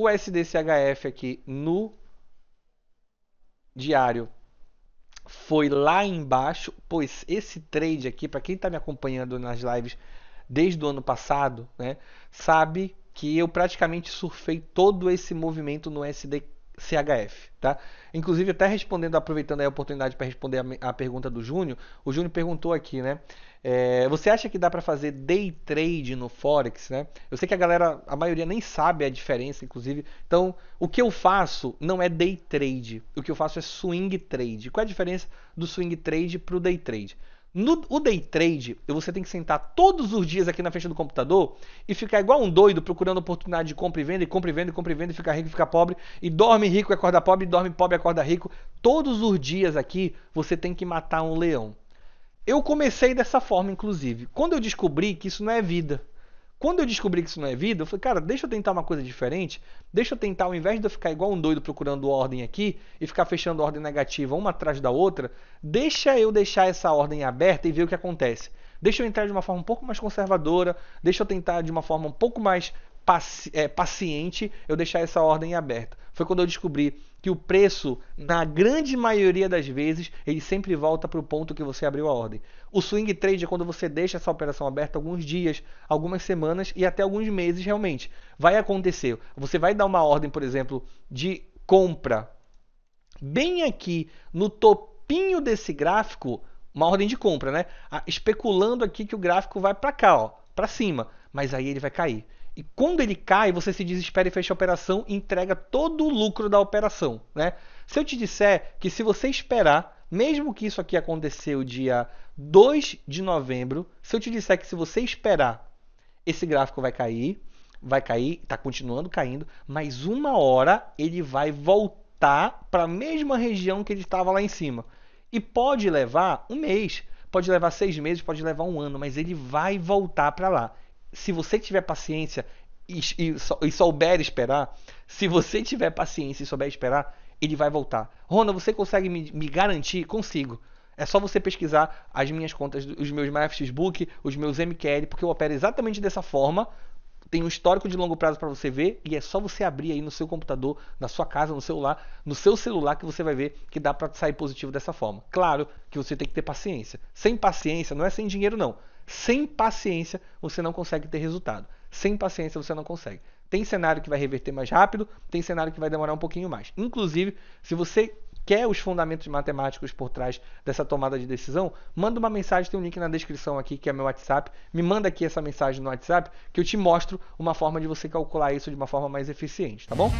o SDCHF aqui no diário foi lá embaixo, pois esse trade aqui, para quem está me acompanhando nas lives desde o ano passado, né, sabe que eu praticamente surfei todo esse movimento no SD CHF, tá? Inclusive até respondendo, aproveitando a oportunidade para responder a, a, pergunta do Júnior, o Júnior perguntou aqui, né? É, você acha que dá para fazer day trade no forex, né? Eu sei que a galera, a maioria nem sabe a diferença, inclusive. Então, o que eu faço não é day trade, o que eu faço é swing trade. Qual é a diferença do swing trade para o day trade? No o day trade, você tem que sentar todos os dias aqui na frente do computador e ficar igual um doido procurando oportunidade de compra e venda, e compra e venda, e compra e venda, e ficar rico e ficar pobre, e dorme rico e acorda pobre, e dorme pobre e acorda rico. Todos os dias aqui você tem que matar um leão. Eu comecei dessa forma, inclusive. Quando eu descobri que isso não é vida, quando eu descobri que isso não é vida, eu falei, cara, deixa eu tentar uma coisa diferente. Deixa eu tentar, ao invés de eu ficar igual um doido procurando ordem aqui e ficar fechando ordem negativa uma atrás da outra, deixa eu deixar essa ordem aberta e ver o que acontece. Deixa eu entrar de uma forma um pouco mais conservadora, deixa eu tentar de uma forma um pouco mais paci é, paciente eu deixar essa ordem aberta. Foi quando eu descobri que o preço, na grande maioria das vezes, ele sempre volta para o ponto que você abriu a ordem. O swing trade é quando você deixa essa operação aberta alguns dias, algumas semanas e até alguns meses realmente. Vai acontecer. Você vai dar uma ordem, por exemplo, de compra bem aqui no topinho desse gráfico, uma ordem de compra, né? Ah, especulando aqui que o gráfico vai para cá, ó, para cima mas aí ele vai cair. E quando ele cai, você se desespera e fecha a operação e entrega todo o lucro da operação. Né? Se eu te disser que se você esperar, mesmo que isso aqui aconteceu dia 2 de novembro, se eu te disser que se você esperar, esse gráfico vai cair, vai cair, está continuando caindo, mas uma hora ele vai voltar para a mesma região que ele estava lá em cima. E pode levar um mês, pode levar seis meses, pode levar um ano, mas ele vai voltar para lá se você tiver paciência e, e, e souber esperar, se você tiver paciência e souber esperar, ele vai voltar. Rona, você consegue me, me, garantir? Consigo. É só você pesquisar as minhas contas, os meus MyFacebook, os meus MQL, porque eu opero exatamente dessa forma tem um histórico de longo prazo para você ver e é só você abrir aí no seu computador, na sua casa, no celular, no seu celular que você vai ver que dá para sair positivo dessa forma. Claro que você tem que ter paciência. Sem paciência não é sem dinheiro não. Sem paciência você não consegue ter resultado. Sem paciência você não consegue. Tem cenário que vai reverter mais rápido, tem cenário que vai demorar um pouquinho mais. Inclusive, se você quer é os fundamentos matemáticos por trás dessa tomada de decisão, manda uma mensagem, tem um link na descrição aqui que é meu WhatsApp. Me manda aqui essa mensagem no WhatsApp que eu te mostro uma forma de você calcular isso de uma forma mais eficiente, tá bom?